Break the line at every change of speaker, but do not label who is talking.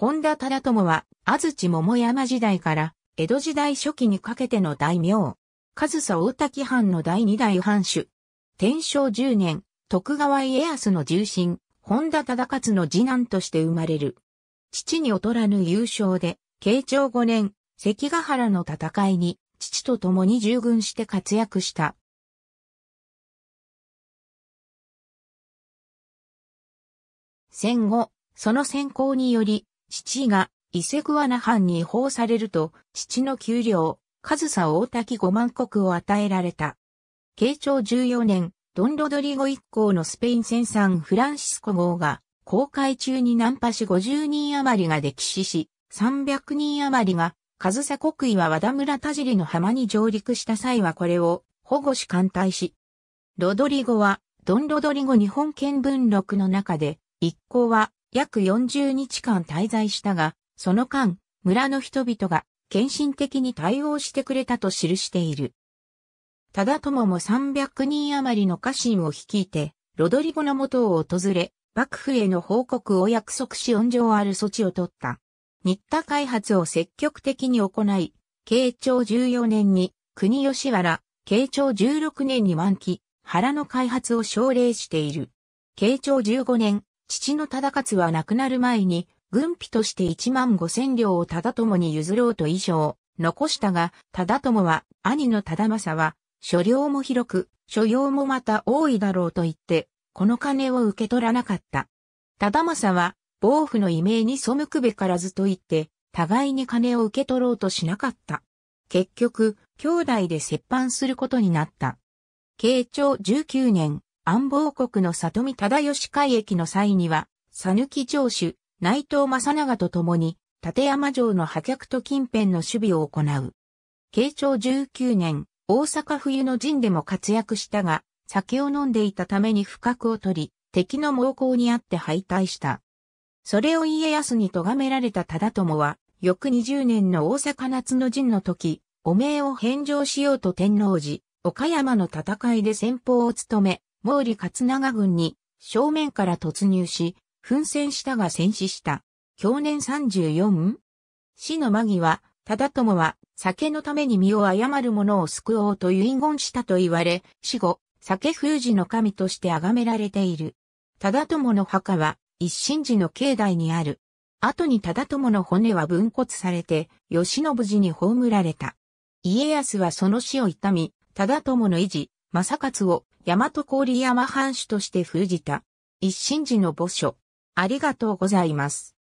本田忠友は、安土桃山時代から、江戸時代初期にかけての大名。上総大滝藩の第二代藩主。天正十年、徳川家康の重臣、本田忠勝の次男として生まれる。父に劣らぬ優勝で、慶長五年、関ヶ原の戦いに、父と共に従軍して活躍した。戦後、その先行により、父が伊勢桑名藩に違法されると、父の給料、上総大滝五万石を与えられた。慶長14年、ドン・ロドリゴ一行のスペイン戦産フランシスコ号が、航海中にンパし50人余りが溺死し、300人余りが、上総国は和田村田尻の浜に上陸した際はこれを保護し艦隊し、ロドリゴは、ドン・ロドリゴ日本見聞録の中で、一行は約40日間滞在したが、その間、村の人々が献身的に対応してくれたと記している。忠友も300人余りの家臣を率いて、ロドリゴの元を訪れ、幕府への報告を約束し恩情ある措置を取った。日田開発を積極的に行い、慶長14年に国吉原、慶長16年に満期、原の開発を奨励している。慶長15年、父の忠勝は亡くなる前に、軍費として1万5千両を忠友に譲ろうと以上、残したが、忠友は、兄の忠政は、所領も広く、所用もまた多いだろうと言って、この金を受け取らなかった。忠政は、暴府の異名に背くべからずと言って、互いに金を受け取ろうとしなかった。結局、兄弟で折半することになった。慶長19年、安房国の里見忠義会駅の際には、佐抜城主、内藤正長と共に、立山城の破却と近辺の守備を行う。慶長19年、大阪冬の陣でも活躍したが、酒を飲んでいたために不覚を取り、敵の猛攻にあって敗退した。それを家康に咎められた忠友は、翌20年の大阪夏の陣の時、汚名を返上しようと天皇寺、岡山の戦いで先方を務め、毛利勝長軍に正面から突入し、奮戦したが戦死した。去年 34? 死の間際、忠友は酒のために身を誤る者を救おうと遺言したと言われ、死後、酒封じの神として崇められている。忠友の墓は一神寺の境内にある。後に忠友の骨は分骨されて、慶喜寺に葬られた。家康はその死を悼み、忠友の維持、正勝を大和郡山藩主として封じた。一心寺の墓所。ありがとうございます。